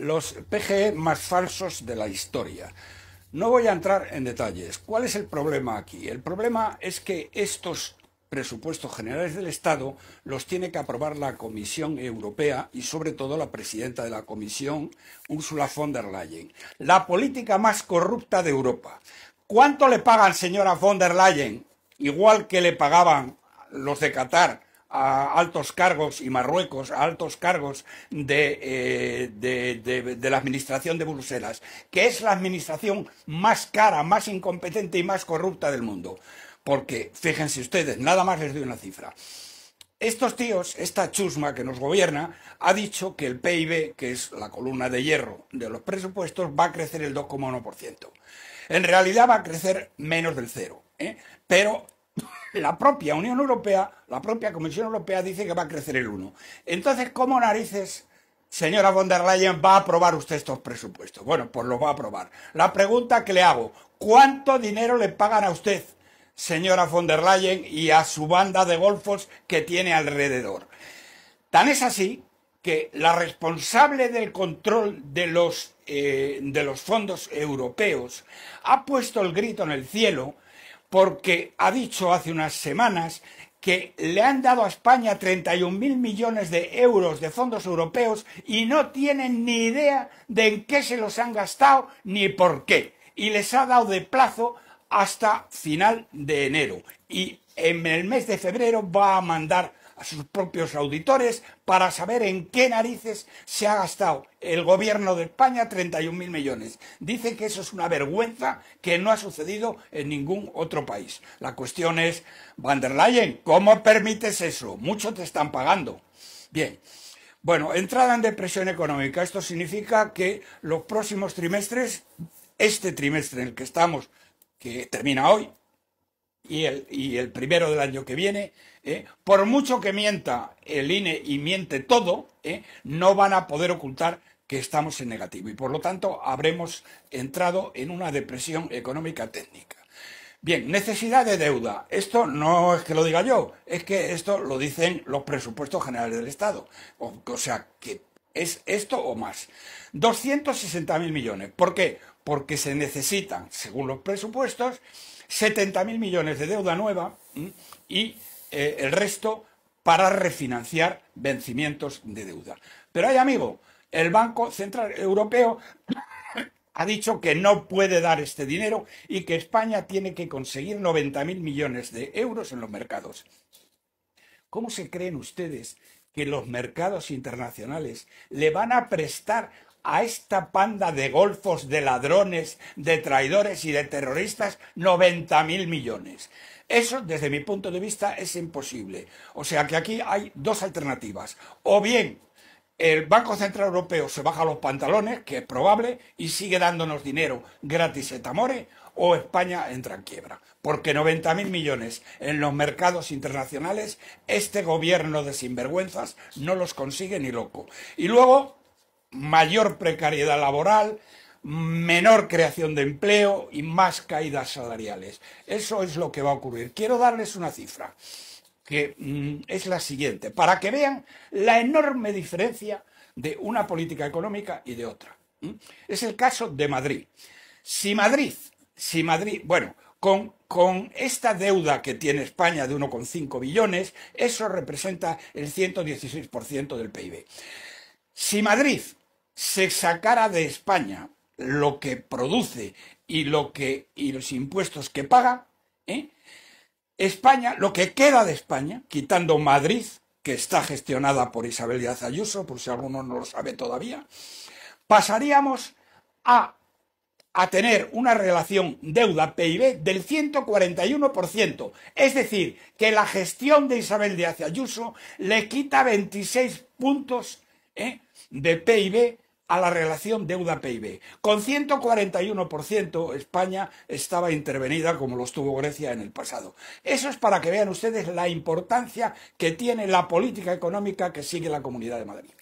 los PGE más falsos de la historia. No voy a entrar en detalles. ¿Cuál es el problema aquí? El problema es que estos presupuestos generales del Estado los tiene que aprobar la Comisión Europea y sobre todo la presidenta de la Comisión, Ursula von der Leyen. La política más corrupta de Europa. ¿Cuánto le pagan, señora von der Leyen? Igual que le pagaban los de Qatar a altos cargos y Marruecos a altos cargos eh, de, la administración de Bruselas, que es la administración más cara, más incompetente y más corrupta del mundo. Porque, fíjense ustedes, nada más les doy una cifra. Estos tíos, esta chusma que nos gobierna, ha dicho que el PIB, que es la columna de hierro de los presupuestos, va a crecer el 2,1%. En realidad va a crecer menos del cero. ¿eh? Pero la propia Unión Europea, la propia Comisión Europea dice que va a crecer el 1. Entonces, ¿cómo narices, señora von der Leyen, va a aprobar usted estos presupuestos? Bueno, pues los va a aprobar. La pregunta que le hago, ¿cuánto dinero le pagan a usted, señora von der Leyen, y a su banda de golfos que tiene alrededor? Tan es así que la responsable del control de los, eh, de los fondos europeos ha puesto el grito en el cielo porque ha dicho hace unas semanas que le han dado a España 31.000 millones de euros de fondos europeos y no tienen ni idea de en qué se los han gastado ni por qué. Y les ha dado de plazo hasta final de enero. Y en el mes de febrero va a mandar a sus propios auditores para saber en qué narices se ha gastado el gobierno de España 31.000 millones. Dice que eso es una vergüenza que no ha sucedido en ningún otro país. La cuestión es, Van der Leyen, ¿cómo permites eso? Muchos te están pagando. Bien. Bueno, entrada en depresión económica. Esto significa que los próximos trimestres, este trimestre en el que estamos, que termina hoy, y el, y el primero del año que viene, ¿eh? por mucho que mienta el INE y miente todo, ¿eh? no van a poder ocultar que estamos en negativo y por lo tanto habremos entrado en una depresión económica técnica. Bien, necesidad de deuda. Esto no es que lo diga yo, es que esto lo dicen los presupuestos generales del Estado. O, o sea, que es esto o más. 260.000 millones. ¿Por qué? Porque se necesitan, según los presupuestos, 70.000 millones de deuda nueva y eh, el resto para refinanciar vencimientos de deuda. Pero hay, amigo, el Banco Central Europeo ha dicho que no puede dar este dinero y que España tiene que conseguir 90.000 millones de euros en los mercados. ¿Cómo se creen ustedes que los mercados internacionales le van a prestar a esta panda de golfos, de ladrones, de traidores y de terroristas 90.000 mil millones. Eso, desde mi punto de vista, es imposible. O sea que aquí hay dos alternativas. O bien el Banco Central Europeo se baja los pantalones, que es probable, y sigue dándonos dinero gratis etamore, o España entra en quiebra. Porque 90.000 millones en los mercados internacionales, este gobierno de sinvergüenzas no los consigue ni loco. Y luego mayor precariedad laboral, menor creación de empleo y más caídas salariales. Eso es lo que va a ocurrir. Quiero darles una cifra, que mm, es la siguiente, para que vean la enorme diferencia de una política económica y de otra. Es el caso de Madrid. Si Madrid, si Madrid, bueno, con, con, esta deuda que tiene España de 1,5 billones, eso representa el 116% del PIB. Si Madrid se sacara de España lo que produce y, lo que, y los impuestos que paga, ¿eh? España, lo que queda de España, quitando Madrid, que está gestionada por Isabel Díaz Ayuso, por si alguno no lo sabe todavía, pasaríamos a, a tener una relación deuda-PIB del 141%. Es decir, que la gestión de Isabel Díaz Ayuso le quita 26 puntos ¿eh? de PIB a la relación deuda-PIB. Con 141% España estaba intervenida como lo estuvo Grecia en el pasado. Eso es para que vean ustedes la importancia que tiene la política económica que sigue la Comunidad de Madrid.